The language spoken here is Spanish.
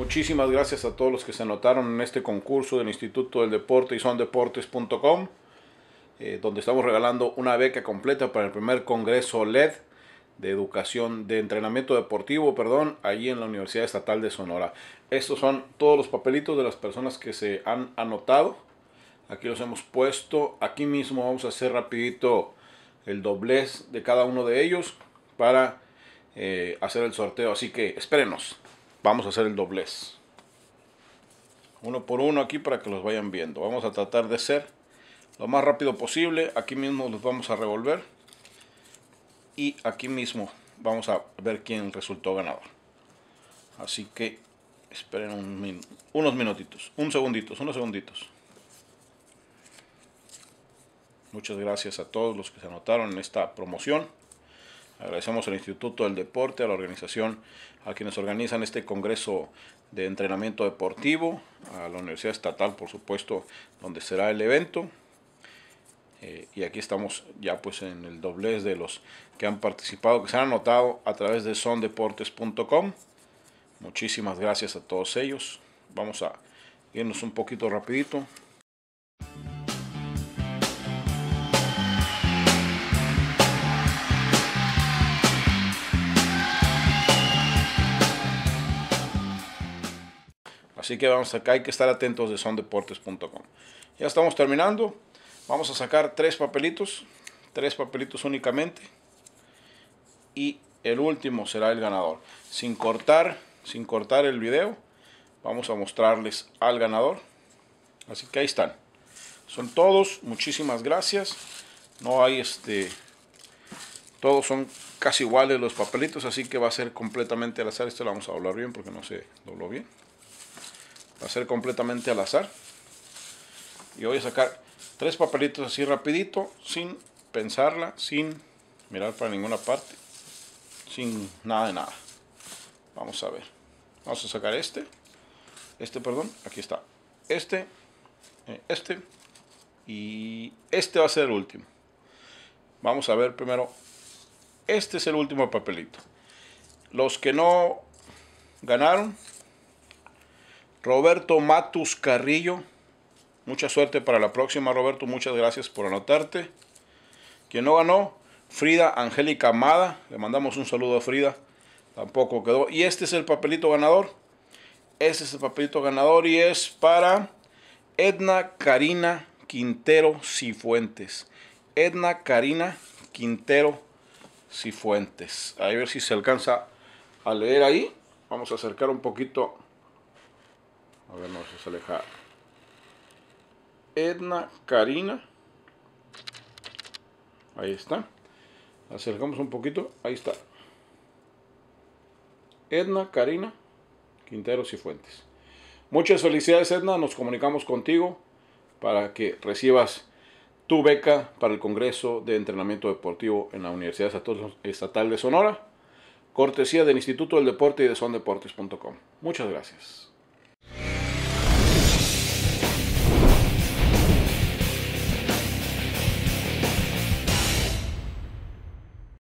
Muchísimas gracias a todos los que se anotaron en este concurso del Instituto del Deporte y sondeportes.com, eh, donde estamos regalando una beca completa para el primer Congreso LED de Educación, de Entrenamiento Deportivo, perdón, allí en la Universidad Estatal de Sonora. Estos son todos los papelitos de las personas que se han anotado. Aquí los hemos puesto. Aquí mismo vamos a hacer rapidito el doblez de cada uno de ellos para eh, hacer el sorteo. Así que espérenos vamos a hacer el doblez. Uno por uno aquí para que los vayan viendo. Vamos a tratar de ser lo más rápido posible. Aquí mismo los vamos a revolver. Y aquí mismo vamos a ver quién resultó ganador. Así que esperen unos minutitos, un segundito. unos segunditos. Muchas gracias a todos los que se anotaron en esta promoción. Agradecemos al Instituto del Deporte, a la organización, a quienes organizan este Congreso de Entrenamiento Deportivo, a la Universidad Estatal, por supuesto, donde será el evento. Eh, y aquí estamos ya pues en el doblez de los que han participado, que se han anotado a través de sondeportes.com. Muchísimas gracias a todos ellos. Vamos a irnos un poquito rapidito Así que vamos acá, hay que estar atentos de sondeportes.com. Ya estamos terminando. Vamos a sacar tres papelitos, tres papelitos únicamente. Y el último será el ganador. Sin cortar, sin cortar el video, vamos a mostrarles al ganador. Así que ahí están. Son todos, muchísimas gracias. No hay este todos son casi iguales los papelitos, así que va a ser completamente al azar. Esto lo vamos a doblar bien porque no se dobló bien. Va a ser completamente al azar. Y voy a sacar tres papelitos así rapidito, sin pensarla, sin mirar para ninguna parte, sin nada de nada. Vamos a ver. Vamos a sacar este. Este, perdón. Aquí está. Este. Eh, este. Y este va a ser el último. Vamos a ver primero. Este es el último papelito. Los que no ganaron, Roberto Matus Carrillo. Mucha suerte para la próxima, Roberto. Muchas gracias por anotarte. Quien no ganó, Frida Angélica Amada. Le mandamos un saludo a Frida. Tampoco quedó. Y este es el papelito ganador. Este es el papelito ganador y es para Edna Karina Quintero Cifuentes. Edna Karina Quintero Cifuentes. A ver si se alcanza a leer ahí. Vamos a acercar un poquito a ver, no se aleja. Edna Karina. Ahí está. Acercamos un poquito. Ahí está. Edna Karina Quinteros y Fuentes. Muchas felicidades, Edna. Nos comunicamos contigo para que recibas tu beca para el Congreso de Entrenamiento Deportivo en la Universidad Estatal de Sonora, cortesía del Instituto del Deporte y de sondeportes.com. Muchas gracias.